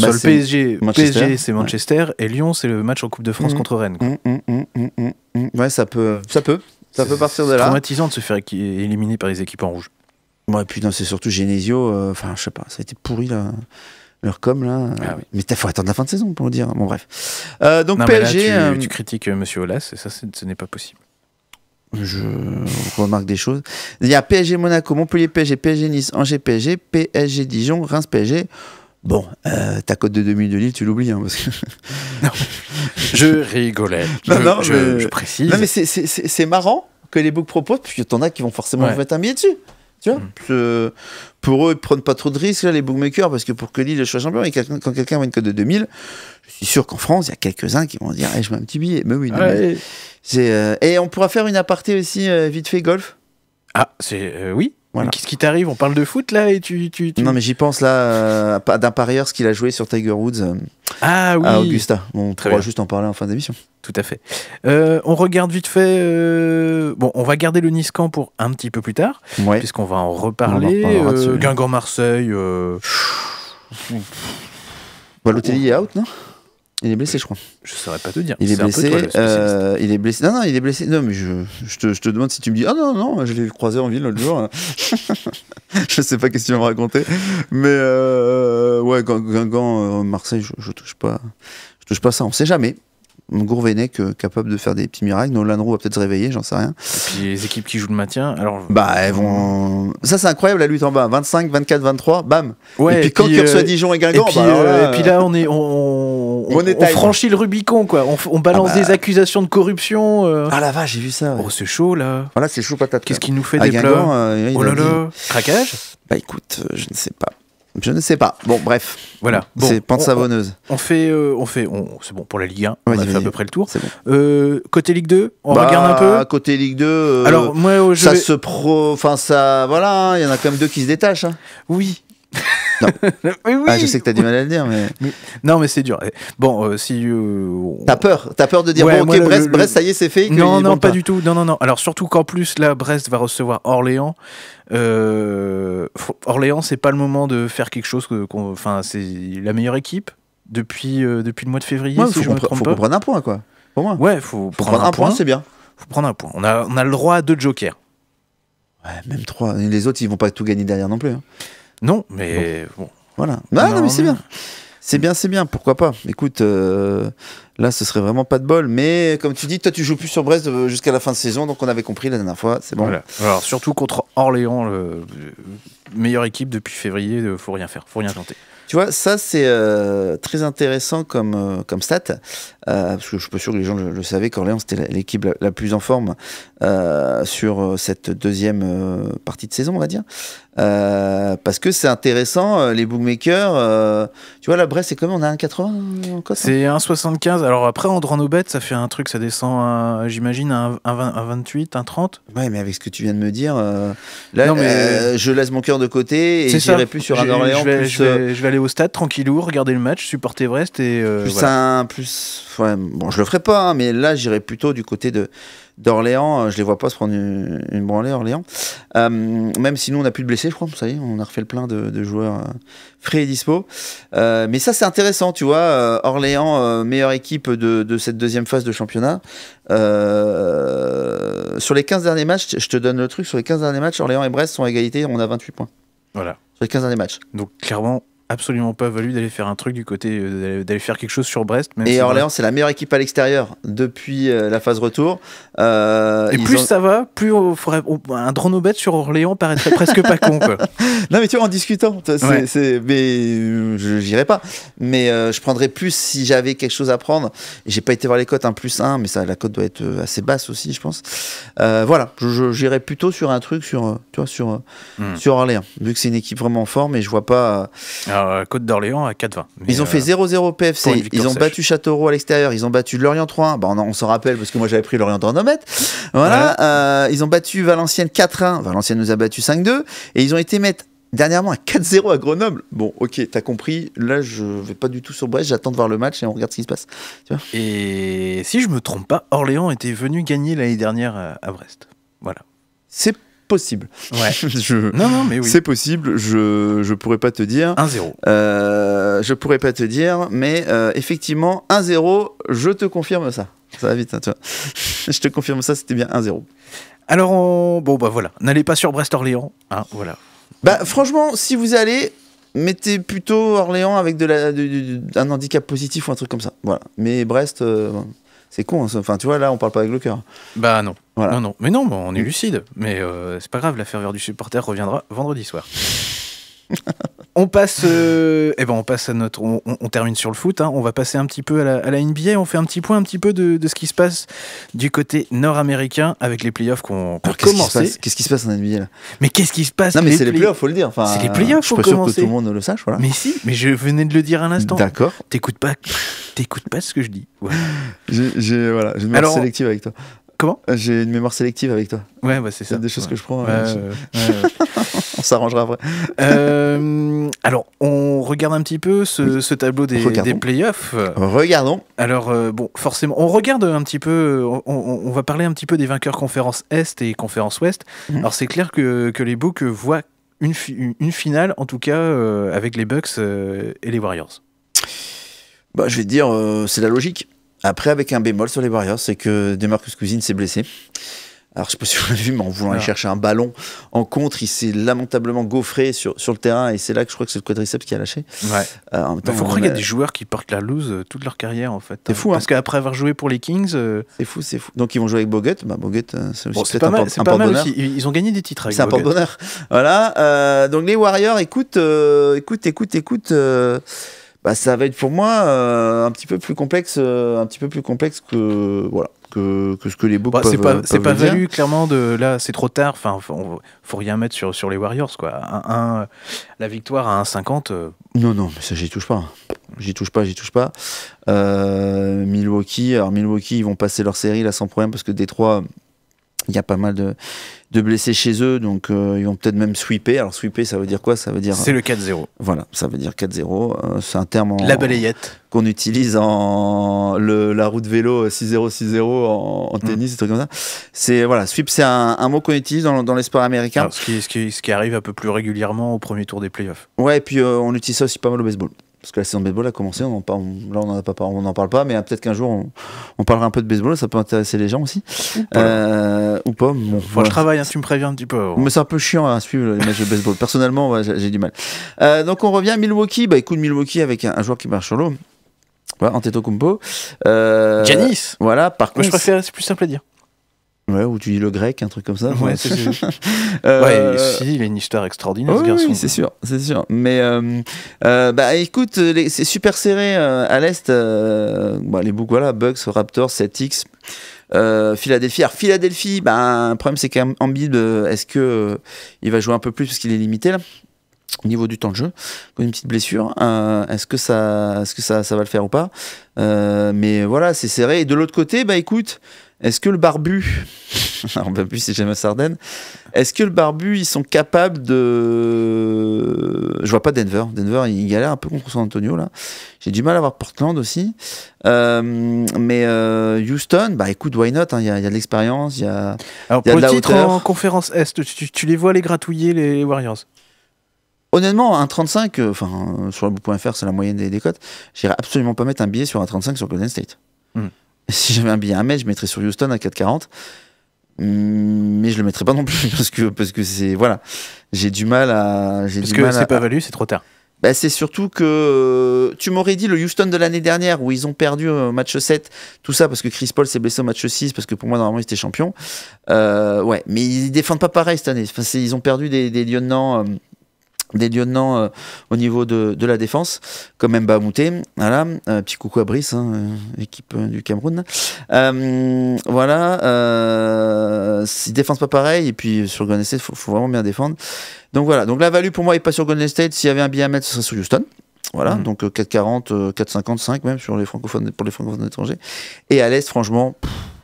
Bah, le PSG, PSG c'est Manchester et Lyon c'est le match en Coupe de France mmh. contre Rennes. Mmh, mmh, ouais, ça peut, ça peut, ça peut partir de là. Traumatisant de se faire éliminer par les équipes en rouge. et puis c'est surtout Genesio. Euh, enfin, je sais pas, ça a été pourri là leur com là. Ah mais il faut attendre la fin de saison pour le dire. Bon bref. Euh, donc PSG. tu, critiques Monsieur Olas et ça, ce n'est pas possible je remarque des choses. Il y a PSG Monaco, Montpellier PSG, PSG Nice, Angers PSG, PSG Dijon, Reims PSG. Bon, euh, ta cote de demi de Lille, tu l'oublies. Hein, non, je rigolais. Non, je, non, je, précise. Non, mais c'est marrant que les books proposent, puisque t'en as qui vont forcément vous mettre un billet dessus. Tu mm. Pour eux, ils ne prennent pas trop de risques, là, les bookmakers, parce que pour que l'île soit champion, quand quelqu'un voit une cote de 2000, je suis sûr qu'en France, il y a quelques-uns qui vont dire eh, Je mets un petit billet. Mais oui, euh, Et on pourra faire une aparté aussi, euh, vite fait, golf. Ah, c'est. Euh, oui. Qu'est-ce qui t'arrive On parle de foot là et tu, Non mais j'y pense là d'un euh, parieur ce qu'il a joué sur Tiger Woods euh, ah, à Augusta. on va pourra juste en parler en fin d'émission. Tout à fait. Euh, on regarde vite fait. Bon, on va garder le Niscan pour un petit peu plus tard, puisqu'on va en reparler. Guingamp Marseille. Balotelli est out, non il est blessé, je crois. Je saurais pas te dire. Il est, blessé. Euh, il est blessé. Non, non, il est blessé. Non, mais je, te, demande si tu me dis. Ah non, non, je l'ai croisé en ville l'autre jour. je sais pas qu'est-ce que tu vas me raconter. Mais euh, ouais, Guingamp, euh, Marseille, je, touche pas. Je touche pas ça. On sait jamais. Gourvenec capable de faire des petits miracles. Nolan va peut-être se réveiller, j'en sais rien. Et puis les équipes qui jouent le maintien, alors. Bah, elles vont. Ça, c'est incroyable la lutte en bas. 25, 24, 23, bam. Ouais, et puis quand tu reçois Dijon et Guingamp, bah, et puis, là, on est on franchit le Rubicon, quoi. On, balance ah bah. des accusations de corruption. Euh. Ah la vache, j'ai vu ça. Oh, c'est chaud, là. Voilà, c'est chaud, patate. Qu'est-ce qui nous fait ah, des euh, Oh là Craquage Bah écoute, euh, je ne sais pas. Je ne sais pas. Bon, bref. Voilà. c'est pente savonneuse. On, fait, on fait, c'est bon pour la Ligue 1. On a fait à peu près le tour. côté Ligue 2, on bah, regarde un peu. Côté Ligue 2. Alors moi, ça se pro, enfin ça, voilà, hein, il y en a quand même deux qui se détachent. Hein. Oui, non. Ah, je sais que t'as du mal à le dire, mais. non, mais c'est dur. Eh, bon, euh, si. Euh, t'as peur T'as peur de dire, ok, Brest, ça y est, c'est fait Non, non, pas, du tout. Non, non, non. Alors, surtout qu'en plus, là, Brest va recevoir Orléans. Euh, Orléans, c'est pas le moment de faire quelque chose. Que, enfin, c'est la meilleure équipe depuis, depuis le mois de février. Il faut prendre un point, quoi. Pour moi. Ouais, faut, faut prendre, un point, c'est bien. Faut prendre un point. On a, on a le droit à deux jokers. Ouais, même trois. Les autres, ils vont pas tout gagner derrière non plus. Hein. Non, mais bon. Voilà. Bah, non, mais c'est bien. C'est bien, c'est bien, pourquoi pas. Écoute, euh, là, ce serait vraiment pas de bol. Mais comme tu dis, toi, tu joues plus sur Brest euh, jusqu'à la fin de saison, donc on avait compris la dernière fois, c'est bon. Voilà. Alors, surtout contre Orléans, le, meilleure équipe depuis février, il euh, faut rien faire, faut rien tenter. Tu vois, ça, c'est très intéressant comme, comme stat. Euh, parce que je suis pas sûr que les gens le, le savaient qu'Orléans c'était l'équipe la, plus en forme euh, sur euh, cette deuxième partie de saison, on va dire. parce que c'est intéressant, les bookmakers. tu vois, la Brest c'est comme On a 1,80 en C'est 1,75. Alors après, en draw nos ça fait un truc, ça descend, j'imagine, à 1,28, 1,30. Ouais, mais avec ce que tu viens de me dire, là, je laisse mon cœur de côté et j'irai plus sur Orléans. Je vais, aller au stade tranquillou, regarder le match, supporter Brest et. plus un, plus bon, je le ferai pas, hein, mais là, j'irai plutôt du côté de d'Orléans. Euh, je les vois pas se prendre une, une branlée, Orléans. Euh, même si nous, on a plus de blessés, je crois. Ça y est, on a refait le plein de, joueurs euh, frais et dispo. mais ça, c'est intéressant, tu vois. Orléans, meilleure équipe de, de, cette deuxième phase de championnat. sur les 15 derniers matchs, je te donne le truc, sur les 15 derniers matchs, Orléans et Brest sont à égalité, on a 28 points. Voilà. Sur les 15 derniers matchs. Donc, clairement, absolument pas valu d'aller faire un truc du côté, euh, d'aller faire quelque chose sur Brest. et Orléans, c'est la meilleure équipe à l'extérieur depuis euh, la phase retour. Euh, et plus ça va, plus un drone bête sur Orléans paraîtrait presque pas con. Quoi. Non, mais tu vois, en discutant, mais mais j'irai pas. Mais je prendrais plus si j'avais quelque chose à prendre. J'ai pas été voir les cotes, un plus un mais ça, la cote doit être assez basse aussi, je pense. Euh, voilà, j'irai plutôt sur un truc sur, tu vois, sur, hmm. sur Orléans, vu que c'est une équipe vraiment forte mais je vois pas. Alors, ah, euh, Côte d'Orléans à 4-20. Ils ont fait 0-0 euh, PFC, ils ont battu Châteauroux à l'extérieur, ils ont battu Lorient 3-1, bah, on, on s'en rappelle parce que moi j'avais pris Lorient en 0 Voilà, euh, ils ont battu Valenciennes 4-1, Valenciennes nous a battu 5-2, et ils ont été mettre dernièrement à 4-0 à Grenoble. Bon, ok, t'as compris. Là, je vais pas du tout sur Brest. J'attends de voir le match et on regarde ce qui se passe. et si je me trompe pas, Orléans était venu gagner l'année dernière à Brest. Voilà. C'est possible. Ouais. je, non, non, mais oui. C'est possible, je, ne pourrais pas te dire. 1-0. Euh, je pourrais pas te dire, mais euh, effectivement, 1-0, je te confirme ça. Ça va vite, hein, tu vois. je te confirme ça, c'était bien 1-0. Alors, bon, bah voilà, n'allez pas sur Brest-Orléans. Hein, voilà. Bah, franchement, si vous allez, mettez plutôt Orléans avec de la, de, un handicap positif ou un truc comme ça. Voilà. Mais Brest. Euh, c'est con. Hein, enfin, tu vois, là, on parle pas avec le cœur. Bah non. Non, non. Mais non, on est mm. lucide. Mais euh, c'est pas grave, la ferveur du supporter reviendra vendredi soir. On passe, euh, eh ben on passe à notre, on, termine sur le foot. Hein. on va passer un petit peu à la, NBA. On fait un petit point, un petit peu de, ce qui se passe du côté nord-américain avec les playoffs qu'on qu commence. Qu'est-ce qui se passe en NBA là Mais qu'est-ce qui se passe Non mais c'est les playoffs, faut le dire. Enfin, c'est les playoffs. Je suis pas sûr que tout le monde le sache, voilà. Mais si, mais je venais de le dire à l'instant. D'accord. T'écoutes pas, pas ce que je dis. Je J'ai voilà, une sélective avec toi. Euh, j'ai une mémoire sélective avec toi. Ouais, bah, c'est ça. Des choses que je prends. Euh, on s'arrangera après. Euh, alors, on regarde un petit peu ce, tableau des, des, playoffs. Regardons. Alors, bon, forcément, on regarde un petit peu. On, va parler un petit peu des vainqueurs conférence Est et conférence Ouest. Mhm. Alors, c'est clair que, que les Bucks voient une, une, finale, en tout cas, avec les Bucks et les Warriors. Bah, je vais te dire, c'est la logique. Après, avec un bémol sur les Warriors, c'est que Demarcus Cousine s'est blessé. Alors, je ne sais pas si vous l'avez vu, mais en voulant aller chercher un ballon en contre, il s'est lamentablement gaufré sur, sur le terrain et c'est là que je crois que c'est le quadriceps qui a lâché. Ouais. Euh, en même temps, il faut croire qu'il y a des joueurs qui portent la lose euh, toute leur carrière en fait. C'est hein. fou. Hein. Parce qu'après avoir joué pour les Kings. Euh, c'est fou, c'est fou. Donc ils vont jouer avec Bogut. Bah, Bogut, c'est C'est pas mal aussi. Ils ont gagné des titres avec C'est un porte-bonheur. Voilà. donc les Warriors, écoute, écoute, écoute, écoute bah, ça va être pour moi euh, un petit peu plus complexe, euh, un petit peu plus complexe que voilà que, ce que les books bah, peuvent, pas, euh, C'est pas valu clairement de là, c'est trop tard. Enfin, faut, faut rien mettre sur, sur les Warriors quoi. Un, la victoire à 1,50. Non non, mais ça j'y touche pas. J'y touche pas, j'y touche pas. Milwaukee, alors Milwaukee, ils vont passer leur série là sans problème parce que Détroit, il y a pas mal de de blessés chez eux, donc euh, ils vont peut-être même sweeper. Alors sweeper, ça veut dire quoi Ça veut dire. C'est le 4-0. Euh, voilà, ça veut dire 4-0. Euh, c'est un terme. la balayette. Qu'on utilise en le, la route vélo 6-0-6-0 en, mm. tennis, des trucs comme ça. C'est voilà, sweep, c'est un, mot qu'on utilise dans, dans l'espoir américain. ce, qui, ce, qui, arrive un peu plus régulièrement au premier tour des playoffs. Ouais, et puis on utilise ça aussi pas mal au baseball parce que la saison de baseball a commencé, on là on n'en parle pas, mais hein, peut-être qu'un jour on, parlera un peu de baseball, ça peut intéresser les gens aussi. ou pas. Moi euh, je travaille, hein, si tu me préviens un petit peu. Mais c'est un peu chiant hein, à suivre les matchs de baseball. Personnellement, j'ai du mal. Euh, donc on revient à Milwaukee, bah écoute Milwaukee avec un, joueur qui marche sur l'eau. Voilà, Antetokounmpo. Euh, Janice. Voilà, par Moi, je préfère, c'est plus simple à dire. Ouais, ou tu dis le grec, un truc comme ça. Ouais, c'est sûr ouais, euh, si, il a une histoire extraordinaire, ce garçon. c'est sûr, c'est sûr. Mais euh, euh, bah écoute, c'est super serré à l'est. les books, voilà, Bucks, Raptors, 7X. Philadelphie. Alors Philadelphie, ben, bah, le problème c'est qu'Ambibe, est-ce que il va jouer un peu plus parce qu'il est limité là au niveau du temps de jeu, une petite blessure, est-ce que, ça, est -ce que ça, ça va le faire ou pas Mais voilà, c'est serré. Et de l'autre côté, bah écoute, est-ce que le barbu, alors barbu c'est James est-ce que le barbu ils sont capables de, je vois pas Denver, Denver il galère un peu contre San Antonio là, j'ai du mal à voir Portland aussi, euh, mais euh, Houston, bah écoute why not, hein. il y, a de l'expérience, il y a, alors, en conférence Est, tu, les vois les gratouiller les, Warriors. Honnêtement, un 35, euh, enfin sur le bout.fr, c'est la moyenne des, des cotes, j'irai absolument pas mettre un billet sur un 35 sur Golden State. Hmm. Si j'avais un billet à je mettrais sur Houston à 4,40. Mm, mais je le mettrais pas non plus parce que parce que c'est voilà, j'ai du mal à. Parce que c'est pas valu, c'est trop tard. Bah, c'est surtout que euh, tu m'aurais dit le Houston de l'année dernière où ils ont perdu au euh, match 7, tout ça parce que Chris Paul s'est blessé au match 6, parce que pour moi normalement ils étaient champions. Euh, ouais, mais ils défendent pas pareil cette année. Enfin, ils ont perdu des, des lieutenants des lieutenants euh, au niveau de, la défense, comme Mba Mouté, voilà, euh, petit coucou à Brice, hein, euh, équipe du Cameroun. voilà, si défense pas pareil, et puis sur Golden State, il faut, vraiment bien défendre. Donc voilà, donc la value pour moi n'est pas sur Golden State, s'il y avait un billet à mettre, ce serait sur Houston. Voilà, mm. donc 4,40, 4,55 même sur les francophones, pour les francophones étrangers. Et à l'Est, franchement,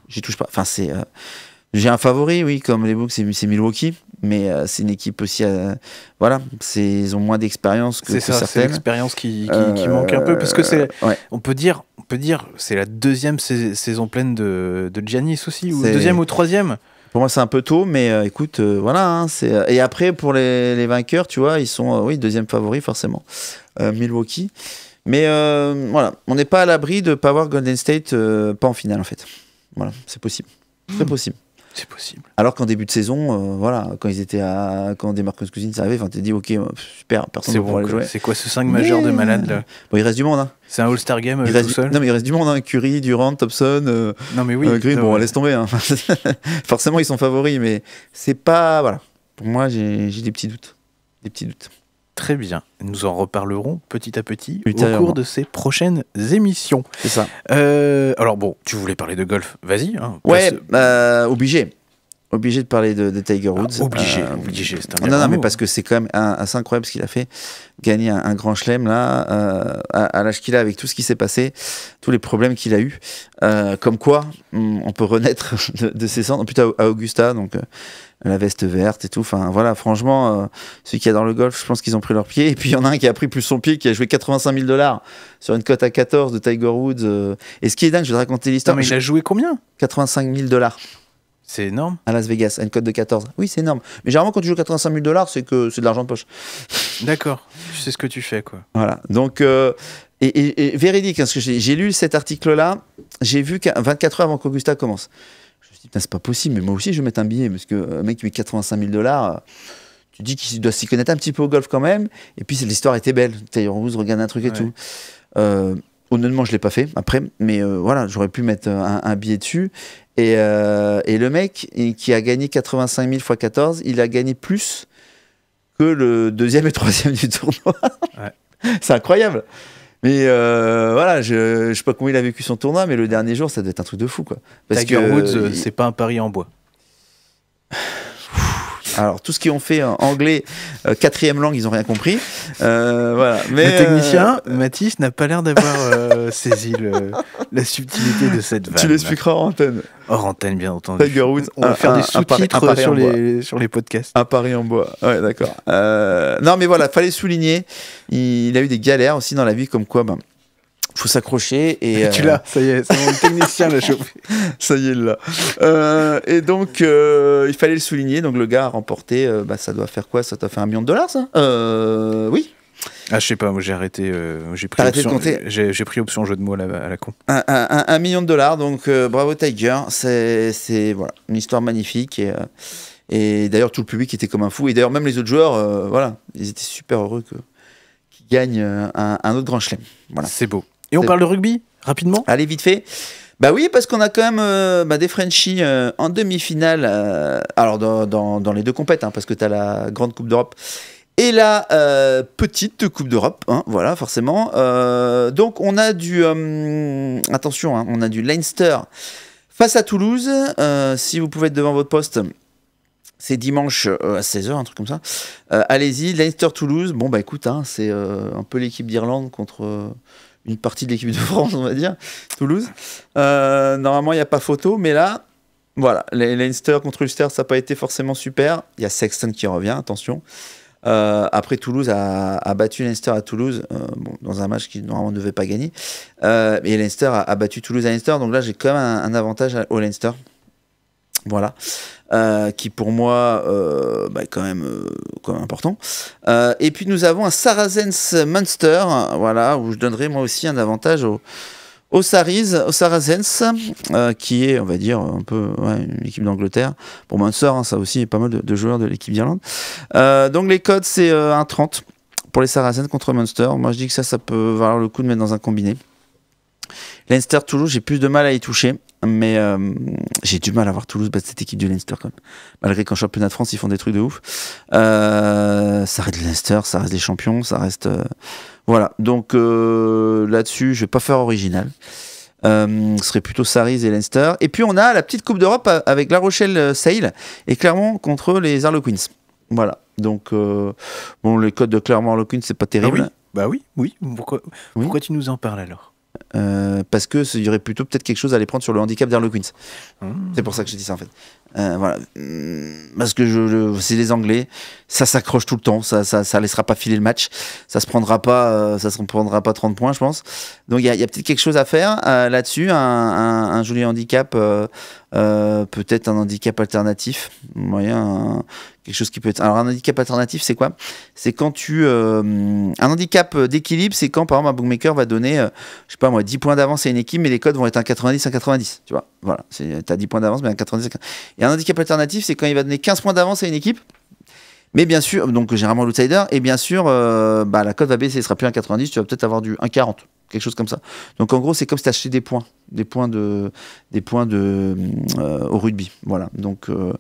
j'y touche pas. Enfin, c'est. J'ai un favori, oui, comme les books, c'est Milwaukee mais euh, c'est une équipe aussi. Euh, voilà, ils ont moins d'expérience que, C'est ça, C'est l'expérience qui, euh, qui, manque un peu, Parce que c'est. On peut dire, on peut dire, c'est la deuxième saison pleine de, Giannis aussi, ou deuxième ou troisième. Pour moi, c'est un peu tôt, mais écoute, voilà. Hein, et après pour les, vainqueurs, tu vois, ils sont oui deuxième favori forcément, Milwaukee. Mais voilà, on n'est pas à l'abri de pas voir Golden State pas en finale en fait. Voilà, c'est possible, c'est hmm. possible. C'est possible. Alors qu'en début de saison, euh, voilà, quand ils étaient à, quand des Marcus ça avait. enfin, t'es dit, ok, euh, super, personne ne jouer. C'est quoi ce 5 majeur de malade là Bon, il reste du monde, hein. C'est un All-Star Game il euh, reste tout seul. Du... Non, mais il reste du monde, hein. Curry, Durant, Thompson, non, mais oui, Green, bon, laisse tomber. Hein. Forcément, ils sont favoris, mais c'est pas, voilà. Pour moi, j'ai des petits doutes, des petits doutes. Très bien. Nous en reparlerons petit à petit au cours de ces prochaines émissions. C'est ça. Euh, alors bon, tu voulais parler de golf, vas-y. Hein. ouais, bah, obligé. Obligé de parler de, Tiger Woods. Ah, euh, obligé, c'est obligé. Un non, non, mais parce que c'est quand même assez incroyable ce qu'il a fait. Gagner un, grand chelem, là, euh, à, l'âge qu'il a, avec tout ce qui s'est passé, tous les problèmes qu'il a eu. comme quoi, hmm, on peut renaître de, ses cendres. plus à Augusta, donc la veste verte et tout. Enfin, voilà, franchement, euh, ceux qui sont dans le golf, je pense qu'ils ont pris leur pied. Et puis, il y en a un qui a pris plus son pied, qui a joué 85 000 dollars sur une cote à 14 de Tiger Woods. Euh. Et ce qui est dingue, je vais te raconter l'histoire. mais il a joué combien 85 000 dollars. C'est énorme. À Las Vegas, à une cote de 14. Oui, c'est énorme. Mais généralement, quand tu joues 85 000 dollars, c'est que c'est de l'argent de poche. D'accord. C'est sais ce que tu fais, quoi. Voilà. Donc, euh, et, et, véridique, hein, que j'ai lu cet article-là, j'ai vu 24 heures avant qu'Augusta commence dis, c'est pas possible, mais moi aussi, je vais mettre un billet, parce qu'un euh, mec qui met 85 000 dollars, euh, tu dis qu'il doit s'y connaître un petit peu au golf quand même. Et puis, l'histoire était belle. Taylor Woods regarde un truc et tout. Euh, honnêtement, je ne l'ai pas fait après, mais voilà, j'aurais pu mettre un, billet dessus. Et, le mec qui a gagné 85 000 x 14, il a gagné plus que le deuxième et troisième du tournoi. C'est incroyable. Mais euh, voilà, je, je, sais pas comment il a vécu son tournoi, mais le dernier jour, ça doit être un truc de fou, quoi. Parce Tiger que, Woods, euh, c'est pas un pari en bois. Alors, tout ce qu'ils ont fait en euh, anglais, euh, quatrième langue, ils n'ont rien compris. Euh, mais, le technicien, Mathis, n'a pas l'air d'avoir saisi la subtilité de cette vague. Tu l'expliqueras en antenne. Hors antenne, bien entendu. Tiger Woods, on va faire des sous-titres sur les, podcasts. À Paris en bois. Ouais, d'accord. non, mais voilà, fallait souligner. Il, a eu des galères aussi dans la vie, comme quoi. Ben, faut s'accrocher et. tu euh, l'as, ça y est, c'est mon technicien l'a chopé. ça y est, là. Euh, et donc, euh, il fallait le souligner. Donc, le gars a remporté, euh, bah, ça doit faire quoi Ça t'a fait un million de dollars, ça Oui. Ah, je sais pas, moi j'ai arrêté, j'ai pris, j'ai pris option jeu de mots à la, con. Un, million de dollars, donc bravo Tiger, c'est voilà, une histoire magnifique. Et, et d'ailleurs, tout le public était comme un fou. Et d'ailleurs, même les autres joueurs, voilà, ils étaient super heureux que gagnent un, un, autre grand chelem. Voilà. C'est beau. Et on parle de rugby, rapidement Allez, vite fait. Bah oui, parce qu'on a quand même euh, bah, des Frenchies euh, en demi-finale, euh, alors dans, les deux compètes, hein, parce que tu as la Grande Coupe d'Europe et la petite Coupe d'Europe, hein, voilà, forcément. donc on a du... attention, hein, on a du Leinster face à Toulouse. si vous pouvez être devant votre poste, c'est dimanche à 16h, un truc comme ça. Allez-y, Leinster-Toulouse. Bon, bah écoute, c'est un peu l'équipe d'Irlande contre une partie de l'équipe de France, on va dire, Toulouse. Euh, normalement, il n'y a pas photo, mais là, voilà, Leinster contre Ulster, ça n'a pas été forcément super. Il y a Sexton qui revient, attention. Euh, après, Toulouse a, battu Leinster à Toulouse, euh, bon, dans un match qui normalement ne devait pas gagner. et Leinster a, battu Toulouse à Leinster, donc là, j'ai quand même un, avantage au Leinster. Voilà. Euh, qui pour moi euh, bah, quand même euh, quand important. Euh, et puis nous avons un Sarazens Monster, voilà où je donnerai moi aussi un avantage au au, au euh, qui est, on va dire, un peu ouais, une équipe d'Angleterre. Pour Munster, hein, ça aussi, il y a pas mal de, joueurs de l'équipe d'Irlande. donc les codes, c'est 1,30 pour les Saracens contre Munster. Moi, je dis que ça, ça peut valoir le coup de mettre dans un combiné. Leinster, Toulouse, j'ai plus de mal à y toucher mais euh, j'ai du mal à voir Toulouse battre cette équipe du Leinster quand Malgré qu'en championnat de France, ils font des trucs de ouf. Euh, ça reste Leinster, ça reste les champions, ça reste. Euh, voilà. Donc là-dessus, je vais pas faire original. ce serait plutôt Saris et Leinster. Et puis on a la petite Coupe d'Europe avec La Rochelle Sale et clairement contre les Harlequins. Voilà. Donc bon, les codes de Clermont Harlequins, c'est pas terrible. Ah bah oui, oui. pourquoi tu nous en parles alors euh, parce que y aurait plutôt peut-être quelque chose à aller prendre sur le handicap d'Harlequins. Mmh. C'est pour ça que j'ai dit ça en fait. Euh, voilà. Parce que je, c'est les Anglais, ça s'accroche tout le temps, ça, ça, laissera pas filer le match, ça se prendra pas, euh, ça se prendra pas 30 points, je pense. Donc il y a, peut-être quelque chose à faire euh, là-dessus, un, joli handicap, peut-être un handicap alternatif, moyen, quelque chose qui peut être. Alors un handicap alternatif, c'est quoi C'est quand tu, un handicap d'équilibre, c'est quand par exemple un bookmaker va donner, je sais pas moi, 10 points d'avance à une équipe, mais les codes vont être un 90, un 90, tu vois. Voilà, t'as 10 points d'avance, mais un 90. 90. Et un handicap alternatif, c'est quand il va donner 15 points d'avance à une équipe. Mais bien sûr, donc généralement l'outsider, et bien sûr, euh, bah, la cote va baisser, ne sera plus 1,90, tu vas peut-être avoir du 1,40, quelque chose comme ça. Donc en gros, c'est comme si tu achetais des points, des points de, des points de, euh, au rugby. Voilà, donc euh,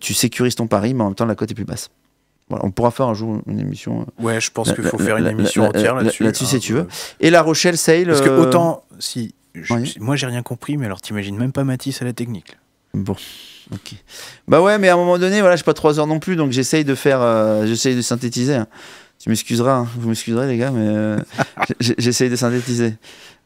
tu sécurises ton pari, mais en même temps, la cote est plus basse. Voilà, on pourra faire un jour une émission. Ouais, je pense qu'il faut faire une émission entière là-dessus. Là-dessus, si hein, tu veux. Et La Rochelle, Sale. Parce que autant, si. Je, Moi, j'ai rien compris, mais alors t'imagines même pas Matisse à la technique. Bon. Bah ouais, mais à un moment donné, voilà, j'ai pas trois heures non plus, donc j'essaye de faire, euh, j'essaye de synthétiser. Hein. Tu m'excuseras, hein. vous m'excuserez les gars, mais euh, j'essaye de synthétiser.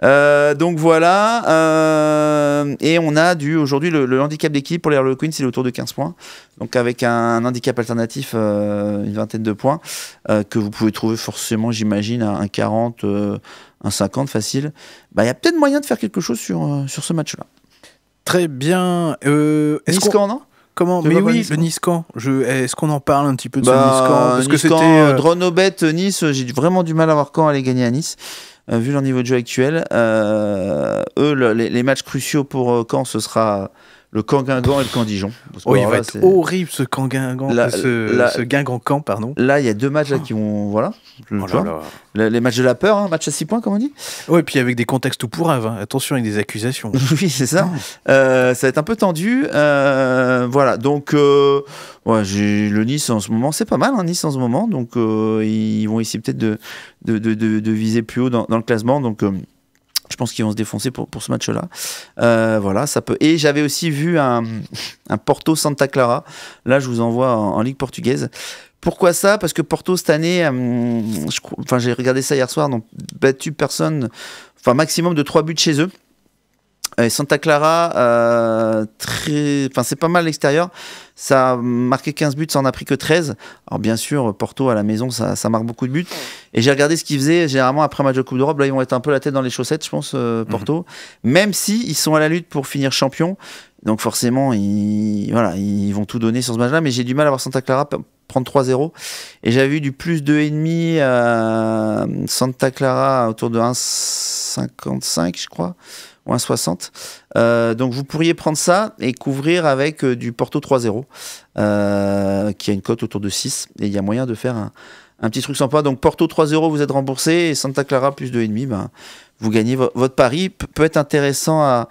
Euh, donc voilà, et on a du aujourd'hui le, handicap d'équipe pour les Harlequins, c'est autour de 15 points. Donc avec un, handicap alternatif, une vingtaine de points que vous pouvez trouver forcément, j'imagine, à un 40, un 50 facile. Bah il y a peut-être moyen de faire quelque chose sur sur ce match-là. Très bien. Nice euh, can non Comment Mais oui, le Niscan. Je... Eh, est-ce qu'on en parle un petit peu de bah, ce Parce que c'était. Euh, Dronobet, Nice, j'ai vraiment du mal à voir quand aller gagner à Nice. Euh, vu leur niveau de jeu actuel, eux, les, matchs cruciaux pour quand ce sera le Guingamp et le Candijon. Oh, il va être horrible ce Canguin Guingamp ce, Guingamp-Camp, pardon. Là, il y a deux matchs là, qui vont. Voilà. Oh les, matchs de la peur, hein, match à 6 points, comme on dit. Oui, et puis avec des contextes tout pourraves. Hein. Attention, avec des accusations. oui, c'est ça. Euh, ça va être un peu tendu. Euh, voilà, donc. Euh, j'ai le Nice en ce moment, c'est pas mal, hein, Nice en ce moment. Donc, ils vont essayer peut-être de de, viser plus haut dans, dans le classement. Donc. Je pense qu'ils vont se défoncer pour, ce match-là. Euh, voilà, ça peut. Et j'avais aussi vu un, Porto Santa Clara. Là, je vous envoie en, Ligue portugaise. Pourquoi ça Parce que Porto cette année, hum, enfin j'ai regardé ça hier soir, n'ont battu personne, enfin maximum de 3 buts chez eux. Euh, Santa Clara, euh, très... enfin, c'est pas mal l'extérieur. Ça a marqué 15 buts, ça en a pris que 13. Alors bien sûr, Porto à la maison, ça, marque beaucoup de buts. Et j'ai regardé ce qu'ils faisaient généralement après un match de Coupe d'Europe. Là, ils vont être un peu la tête dans les chaussettes, je pense, euh, mhm. Porto. Même si ils sont à la lutte pour finir champion. Donc forcément, ils, voilà, ils vont tout donner sur ce match-là. Mais j'ai du mal à voir Santa Clara prendre 3-0. Et j'avais vu du plus 2,5 à Santa Clara autour de 1,55, je crois 60. Euh, donc vous pourriez prendre ça et couvrir avec euh, du Porto 3-0, euh, qui a une cote autour de 6. Et il y a moyen de faire un, petit truc sympa. Donc Porto 3-0, vous êtes remboursé. Et Santa Clara plus 2,5, ben, vous gagnez votre pari. peut être intéressant à,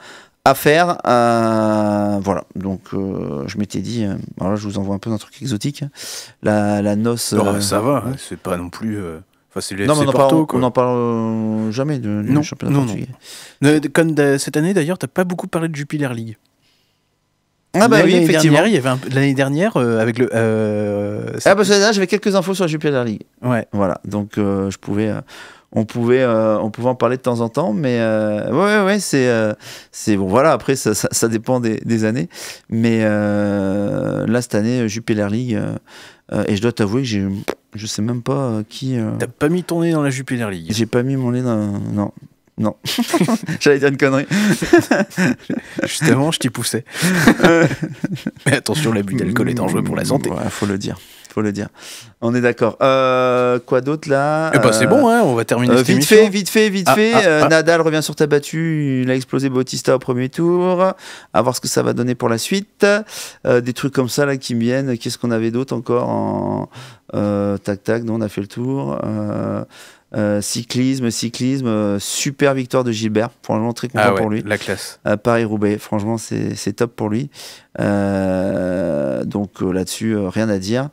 faire. voilà. Donc je m'étais dit, voilà, je vous envoie un peu un truc exotique. La, noce... ça va, c'est pas non plus non, on, en parle, on parle euh, jamais de, du championnat portugais. Euh, comme cette année d'ailleurs, t'as pas beaucoup parlé de Jupiler League. Ah bah oui, effectivement. il y avait l'année dernière euh, avec le. Ah ah que là, j'avais quelques infos sur la Jupiler League. Ouais. Voilà, donc je pouvais. on pouvait, on pouvait en parler de temps en temps, mais ouais, ouais, c'est, c'est bon. Voilà, après ça, ça, dépend des, des, années, mais là cette année Jupiler League et je dois t'avouer que j'ai je sais même pas euh, qui. Euh, T'as pas mis ton nez dans la Jupiler League J'ai pas mis mon nez dans. Non. Non. J'allais dire une connerie. Justement, je t'y poussais. Mais attention, l'abus d'alcool est dangereux pour la santé. Il faut le dire le dire. On est d'accord. Euh, quoi d'autre là eh ben, C'est bon, euh, hein, on va terminer. Euh, vite fait, vite fait, vite ah, fait. Ah, ah. Nadal revient sur ta battue. Il a explosé Bautista au premier tour. À voir ce que ça va donner pour la suite. des trucs comme ça là qui me viennent. Qu'est-ce qu'on avait d'autre encore en tac tac Non, on a fait le tour. cyclisme, cyclisme, super victoire de Gilbert. Franchement, très content pour lui. La classe. Paris-Roubaix, franchement, c'est top pour lui. donc là-dessus, rien à dire.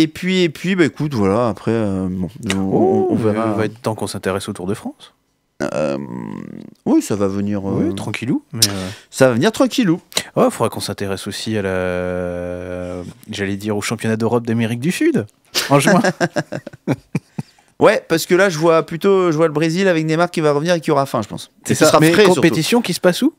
Et puis, et puis, bah écoute, voilà, après, euh, bon, on, oh, va être temps qu'on s'intéresse au Tour de France. Euh, oui, ça va venir. Euh, tranquillou. ça va venir tranquillou. Oh, il faudra qu'on s'intéresse aussi à la. J'allais dire au championnat d'Europe d'Amérique du Sud en juin. ouais, parce que là, je vois plutôt je vois le Brésil avec Neymar qui va revenir et qui aura faim, je pense. C'est ça, sera mais compétition qui se passe où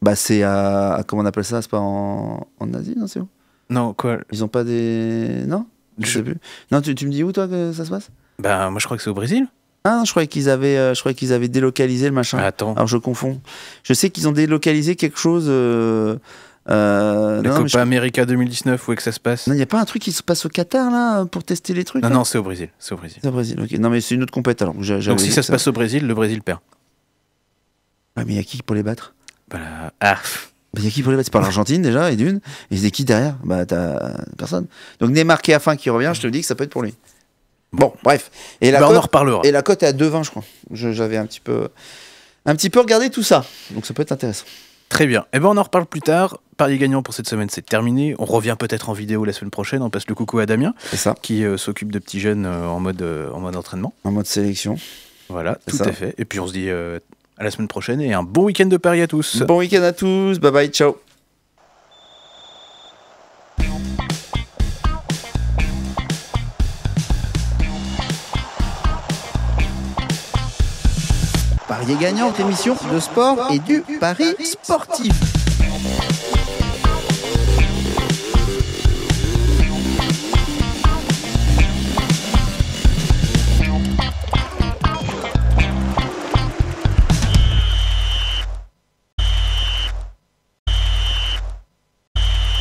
Bah, c'est à. Comment on appelle ça C'est pas en, Asie, non C'est où non, quoi Ils ont pas des. Non Je, sais plus. Non, tu, tu me dis où, toi, que ça se passe Ben, moi, je crois que c'est au Brésil. Ah non, je croyais qu'ils avaient, euh, je qu'ils avaient délocalisé le machin. Bah, attends. Alors je confonds. Je sais qu'ils ont délocalisé quelque chose. Euh, euh, non, Copa América 2019, où est que ça se passe Non, il n'y a pas un truc qui se passe au Qatar là pour tester les trucs Non, non, c'est au Brésil, c'est au Brésil. C'est au Brésil. ok Non, mais c'est une autre compète alors. Donc si ça, se passe au Brésil, le Brésil perd. Ah mais il y a qui pour les battre Bah ah, bah, il y a qui pour C'est pas l'Argentine déjà, et d'une. Et c'est qui derrière Bah, t'as personne. Donc Neymar qui fin qui revient, je te dis que ça peut être pour lui. Bon, bref. Et la bah, cote, Et la est à 2,20, je crois. J'avais un petit peu un petit peu regardé tout ça. Donc ça peut être intéressant. Très bien. Et eh ben on en reparle plus tard. Paris gagnant pour cette semaine, c'est terminé. On revient peut-être en vidéo la semaine prochaine. On passe le coucou à Damien, ça. qui euh, s'occupe de petits jeunes euh, en mode euh, en mode entraînement, en mode sélection. Voilà, tout à fait. Et puis on se dit la semaine prochaine et un bon week-end de Paris à tous. Bon week-end à tous, bye bye, ciao. Parier gagnant, émission de sport et du Paris sportif.